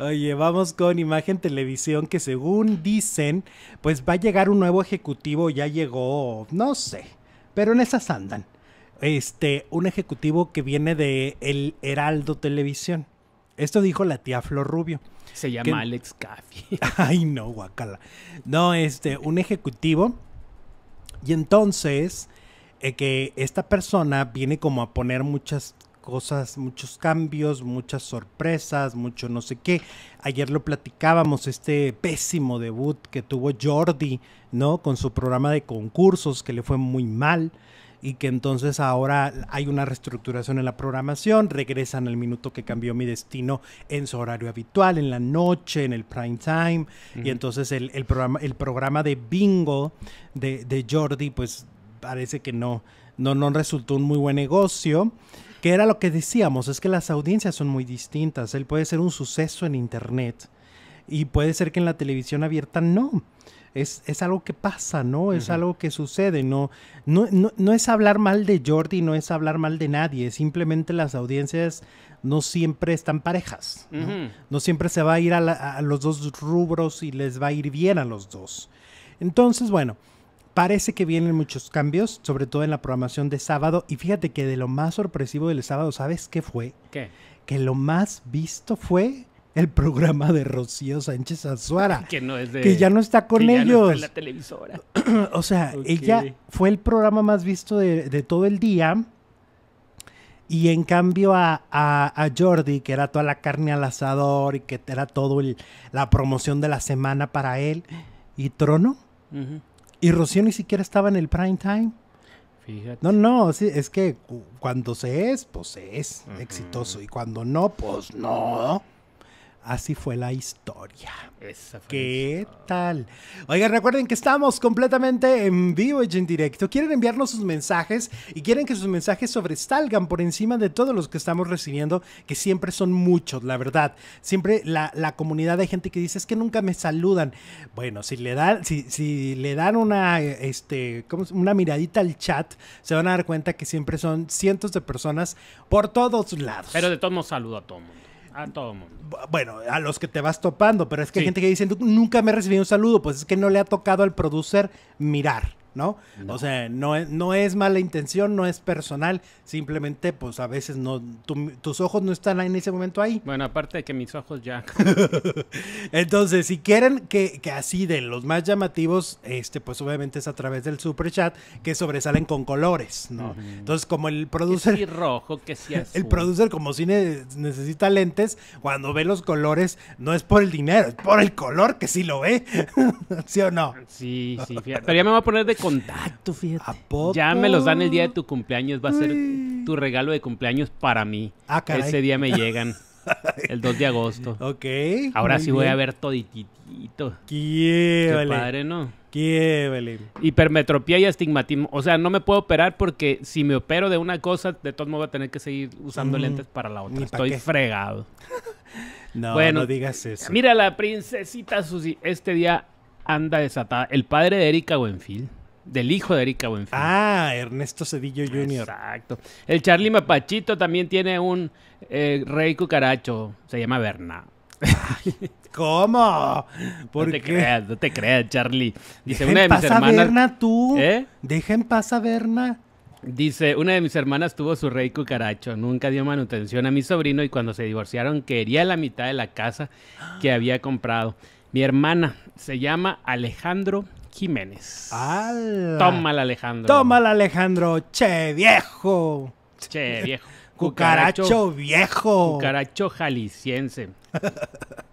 Oye, vamos con Imagen Televisión que según dicen, pues va a llegar un nuevo ejecutivo, ya llegó, no sé, pero en esas andan. Este, un ejecutivo que viene de El Heraldo Televisión. Esto dijo la tía Flor Rubio. Se llama Alex Caffi. Ay, no, guacala. No, este, un ejecutivo. Y entonces, eh, que esta persona viene como a poner muchas cosas, muchos cambios, muchas sorpresas, mucho no sé qué. Ayer lo platicábamos, este pésimo debut que tuvo Jordi, ¿no? Con su programa de concursos que le fue muy mal y que entonces ahora hay una reestructuración en la programación, regresan al minuto que cambió mi destino en su horario habitual, en la noche, en el prime time, y entonces el, programa, el programa de bingo de, de Jordi, pues parece que no, no, no resultó un muy buen negocio. Que era lo que decíamos, es que las audiencias son muy distintas. Él puede ser un suceso en Internet y puede ser que en la televisión abierta no. Es, algo que pasa, ¿no? Es algo que sucede, no, no, es hablar mal de Jordi, no es hablar mal de nadie, simplemente las audiencias no siempre están parejas, ¿no? siempre se va a ir a, los dos rubros y les va a ir bien a los dos. Entonces, bueno, parece que vienen muchos cambios, sobre todo en la programación de sábado. Y fíjate que de lo más sorpresivo del sábado, ¿sabes qué fue? ¿Qué? Que lo más visto fue el programa de Rocío Sánchez Azuara. Que ya no está con ellos. la televisora. o sea, ella fue el programa más visto de, todo el día. Y en cambio a, Jordi, que era toda la carne al asador y que era todo la promoción de la semana para él, y Trono, Ajá. Y Rocío ni siquiera estaba en el prime time. Fíjate. No, no, sí, es que cuando se es, pues se es exitoso. Y cuando no, pues no. Así fue la historia. ¿Qué tal? Oigan, recuerden que estamos completamente en vivo y en directo. Quieren enviarnos sus mensajes y quieren que sus mensajes sobresalgan por encima de todos los que estamos recibiendo, que siempre son muchos, la verdad. Siempre la, comunidad de gente que dice es que nunca me saludan. Bueno, si le dan, si, le dan una, este, una miradita al chat, se van a dar cuenta que siempre son cientos de personas por todos lados. Pero de todos modos saludo a todo mundo. A todo mundo. Bueno, a los que te vas topando, pero es que hay gente que dice, nunca me he recibido un saludo, pues es que no le ha tocado al producer mirar. ¿no? O sea, no es, no es mala intención, no es personal, simplemente pues a veces no, tus ojos no están en ese momento ahí. Bueno, aparte de que mis ojos ya. Entonces, si quieren que, así de los más llamativos, este, pues obviamente es a través del super chat que sobresalen con colores, ¿no? Entonces, como el producer... sí rojo, que sí El producer como cine necesita lentes, cuando ve los colores, no es por el dinero, es por el color que sí lo ve, ¿sí o no? Sí, sí, pero ya me voy a poner de contacto, fíjate. Ya me los dan el día de tu cumpleaños. Va a ser tu regalo de cumpleaños para mí. Ah, Ese día me llegan. El 2 de agosto. Ok. Ahora sí voy a ver toditito. Qué, padre, ¿no? Qué vale. Hipermetropía y astigmatismo. O sea, no me puedo operar porque si me opero de una cosa, de todos modos voy a tener que seguir usando lentes para la otra. Estoy fregado. no, bueno, no digas eso. Mira, la princesita Susi este día anda desatada. El padre de Erika Buenfield. Del hijo de Erika Buenfil. Ah, Ernesto Cedillo Jr. Exacto. El Charlie Mapachito también tiene un eh, rey cucaracho. Se llama Berna. ¿Cómo? ¿Por no te creas, no te creas, Charlie. Dice una de mis hermanas. Berna, tú. ¿Eh? Deja en paz a Berna. Dice, una de mis hermanas tuvo su rey cucaracho, nunca dio manutención a mi sobrino y cuando se divorciaron quería la mitad de la casa que había comprado. Mi hermana se llama Alejandro Jiménez. toma Tómala, Alejandro. Tómala, Alejandro. Che, viejo. Che, viejo. Cucaracho, cucaracho viejo. Cucaracho jalisciense.